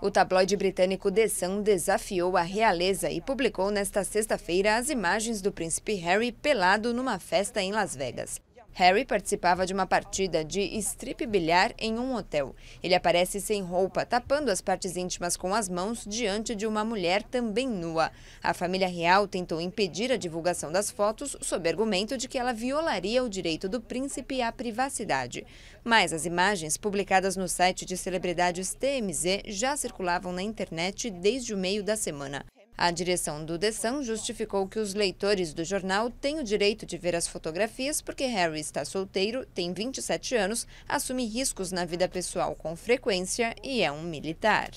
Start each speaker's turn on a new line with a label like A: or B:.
A: O tabloide britânico The Sun desafiou a realeza e publicou nesta sexta-feira as imagens do príncipe Harry pelado numa festa em Las Vegas. Harry participava de uma partida de strip bilhar em um hotel. Ele aparece sem roupa, tapando as partes íntimas com as mãos diante de uma mulher também nua. A família real tentou impedir a divulgação das fotos sob argumento de que ela violaria o direito do príncipe à privacidade. Mas as imagens publicadas no site de celebridades TMZ já circulavam na internet desde o meio da semana. A direção do DESAN justificou que os leitores do jornal têm o direito de ver as fotografias porque Harry está solteiro, tem 27 anos, assume riscos na vida pessoal com frequência e é um militar.